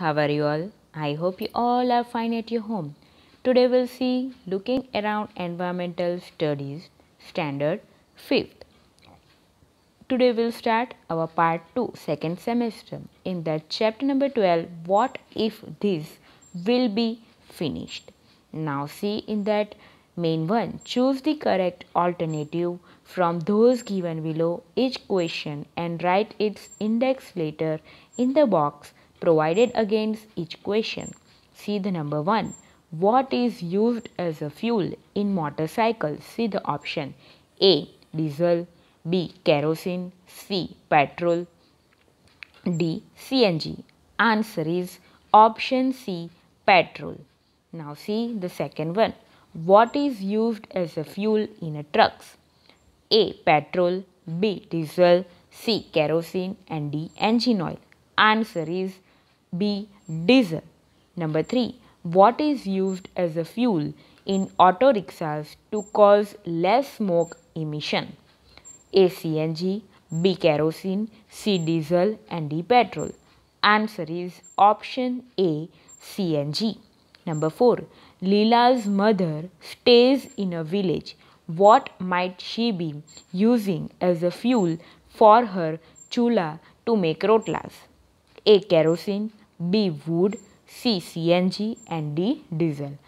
how are you all i hope you all are fine at your home today we'll see looking around environmental studies standard 5th today we'll start our part 2 second semester in that chapter number 12 what if this will be finished now see in that main one choose the correct alternative from those given below each question and write its index later in the box provided against each question. See the number 1. What is used as a fuel in motorcycles? See the option A. Diesel B. Kerosene C. Petrol D. CNG Answer is option C. Petrol Now see the second one. What is used as a fuel in a trucks? A. Petrol B. Diesel C. Kerosene and D. Engine oil. Answer is B. Diesel. Number 3. What is used as a fuel in auto rickshaws to cause less smoke emission? A. CNG, B. Kerosene, C. Diesel and D. Petrol. Answer is option A. CNG. Number 4. Leela's mother stays in a village. What might she be using as a fuel for her chula to make rotlas? A. Kerosene, B. Wood, C. CNG and D. Diesel.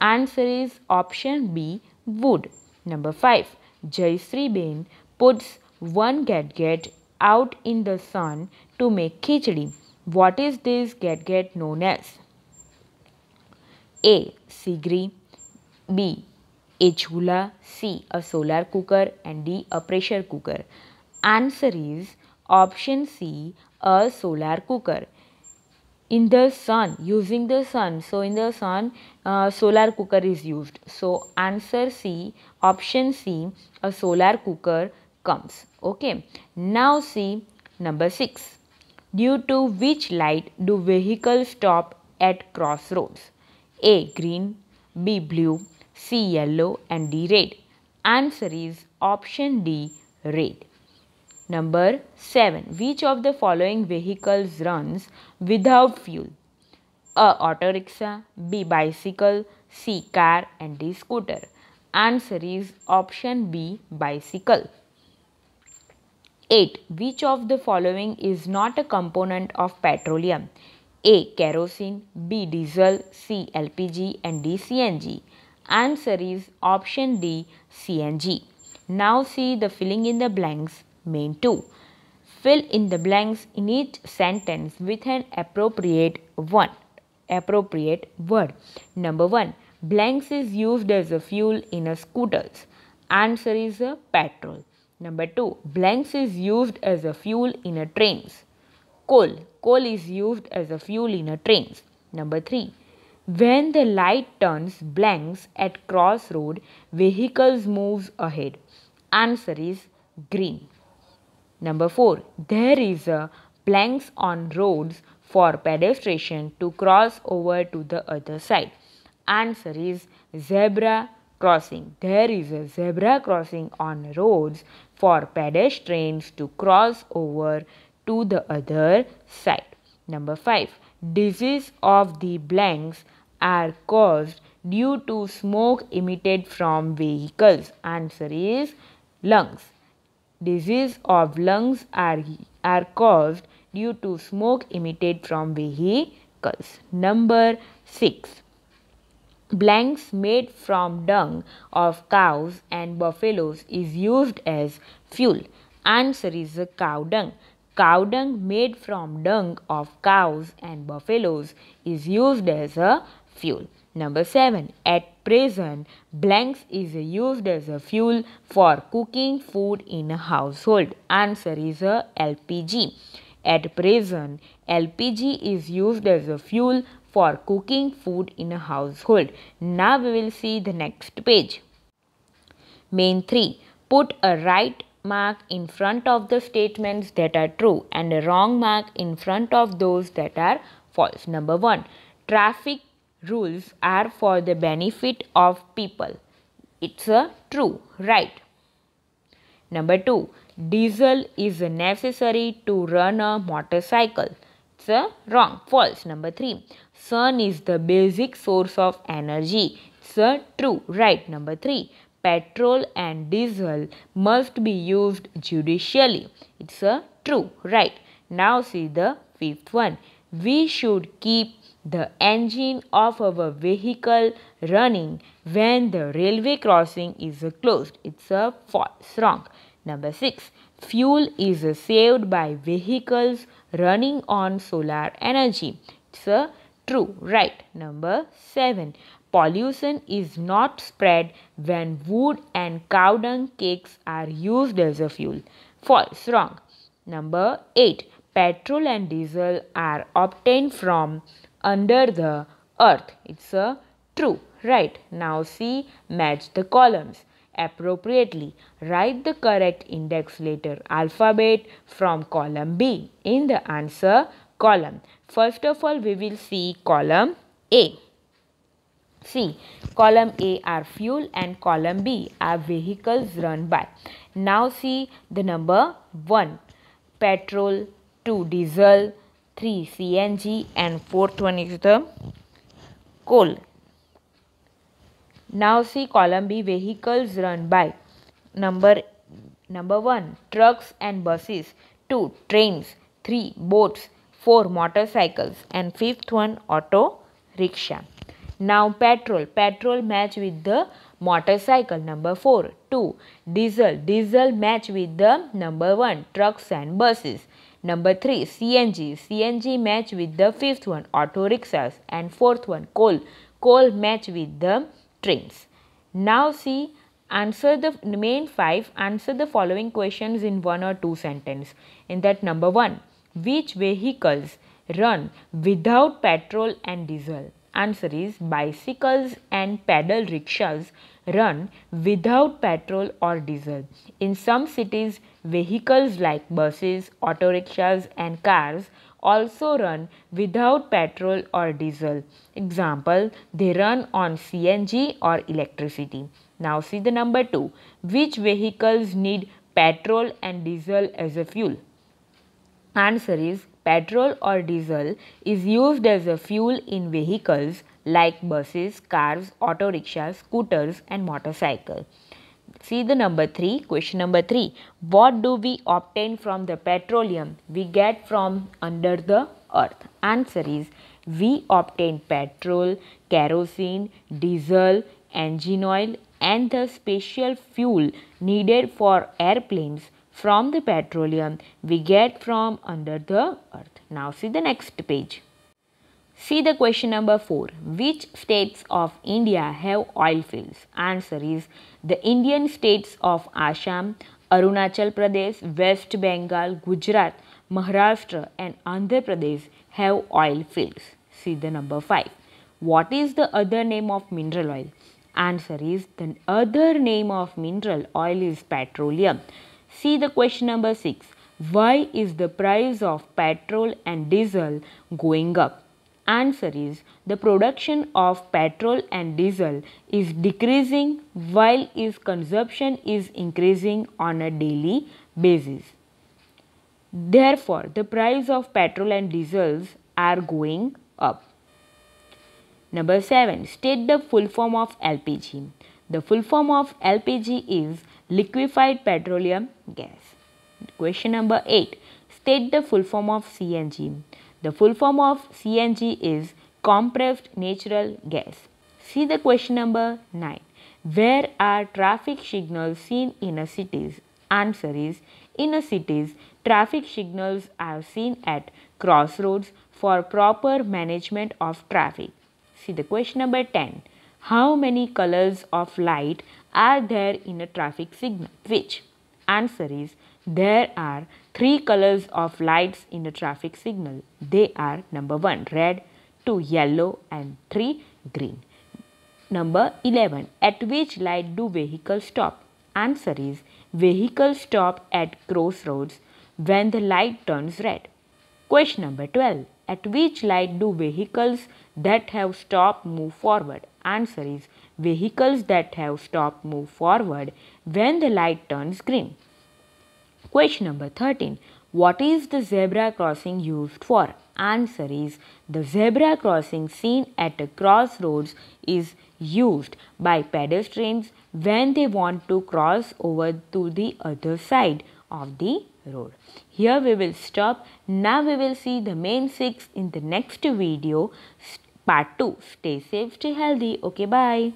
Answer is option B. Wood. Number 5. Jaisri Bain puts one gadget out in the sun to make khichdi. What is this gadget known as? A. Sigri B. A chula C. A solar cooker and D. A pressure cooker. Answer is option C. A solar cooker in the sun using the sun so in the sun uh, solar cooker is used so answer c option c a solar cooker comes okay now see number 6 due to which light do vehicles stop at crossroads a green b blue c yellow and d red answer is option d red Number 7. Which of the following vehicles runs without fuel? A. Auto rickshaw B. Bicycle C. Car and D. Scooter Answer is option B. Bicycle 8. Which of the following is not a component of petroleum? A. Kerosene B. Diesel C. LPG and D. CNG Answer is option D. CNG. Now see the filling in the blanks Main two, Fill in the blanks in each sentence with an appropriate one appropriate word. Number 1. Blanks is used as a fuel in a scooters. Answer is a petrol. Number 2. Blanks is used as a fuel in a trains. Coal. Coal is used as a fuel in a trains. Number 3. When the light turns blanks at crossroad, vehicles moves ahead. Answer is green. Number 4. There is a planks on roads for pedestrian to cross over to the other side. Answer is zebra crossing. There is a zebra crossing on roads for pedestrians to cross over to the other side. Number 5. Disease of the blanks are caused due to smoke emitted from vehicles. Answer is lungs. Disease of lungs are, are caused due to smoke emitted from vehicles. Number 6. Blanks made from dung of cows and buffaloes is used as fuel. Answer is cow dung. Cow dung made from dung of cows and buffaloes is used as a fuel. Number 7. At present, blanks is used as a fuel for cooking food in a household. Answer is a LPG. At present, LPG is used as a fuel for cooking food in a household. Now we will see the next page. Main 3. Put a right mark in front of the statements that are true and a wrong mark in front of those that are false. Number 1. Traffic rules are for the benefit of people. It's a true, right? Number 2. Diesel is necessary to run a motorcycle. It's a wrong, false. Number 3. Sun is the basic source of energy. It's a true, right. Number 3. Petrol and diesel must be used judicially. It's a true, right. Now see the fifth one. We should keep the engine of our vehicle running when the railway crossing is closed. It's a false wrong. Number 6. Fuel is saved by vehicles running on solar energy. It's a true. Right. Number 7. Pollution is not spread when wood and cow dung cakes are used as a fuel. False. Wrong. Number 8. Petrol and diesel are obtained from under the earth. It's a true. Right. Now see, match the columns appropriately. Write the correct index letter alphabet from column B in the answer column. First of all, we will see column A. See, column A are fuel and column B are vehicles run by. Now see the number 1. Petrol, 2. Diesel, 3 CNG and fourth one is the coal. Now see column B vehicles run by number number 1 trucks and buses 2 trains 3 boats 4 motorcycles and fifth one auto rickshaw. Now petrol petrol match with the motorcycle number 4 2 diesel diesel match with the number 1 trucks and buses Number 3 CNG. CNG match with the fifth one auto rickshaws and fourth one coal. Coal match with the trains. Now see answer the main 5 answer the following questions in one or two sentence. In that number 1 which vehicles run without petrol and diesel? Answer is bicycles and pedal rickshaws run without petrol or diesel. In some cities, vehicles like buses, auto rickshaws and cars also run without petrol or diesel. Example, they run on CNG or electricity. Now see the number 2. Which vehicles need petrol and diesel as a fuel? Answer is petrol or diesel is used as a fuel in vehicles like buses, cars, auto rickshaws, scooters and motorcycle. See the number 3, question number 3. What do we obtain from the petroleum we get from under the earth? Answer is we obtain petrol, kerosene, diesel, engine oil and the special fuel needed for airplanes from the petroleum we get from under the earth. Now see the next page. See the question number 4. Which states of India have oil fields? Answer is the Indian states of Assam, Arunachal Pradesh, West Bengal, Gujarat, Maharashtra and Andhra Pradesh have oil fields. See the number 5. What is the other name of mineral oil? Answer is the other name of mineral oil is petroleum. See the question number 6. Why is the price of petrol and diesel going up? Answer is the production of petrol and diesel is decreasing while its consumption is increasing on a daily basis. Therefore, the price of petrol and diesels are going up. Number 7. State the full form of LPG. The full form of LPG is liquefied petroleum gas. Question number 8. State the full form of CNG. The full form of CNG is compressed natural gas. See the question number 9. Where are traffic signals seen in a cities? Answer is in a cities traffic signals are seen at crossroads for proper management of traffic. See the question number 10. How many colors of light are there in a traffic signal? Which? Answer is there are three colors of lights in a traffic signal. They are number 1 red, 2 yellow and 3 green. Number 11 at which light do vehicles stop? Answer is vehicles stop at crossroads when the light turns red. Question number 12 at which light do vehicles that have stopped move forward? Answer is Vehicles that have stopped move forward when the light turns green. Question number 13. What is the zebra crossing used for? Answer is the zebra crossing seen at a crossroads is used by pedestrians when they want to cross over to the other side of the road. Here we will stop. Now we will see the main six in the next video part 2. Stay safe, stay healthy. Okay, bye.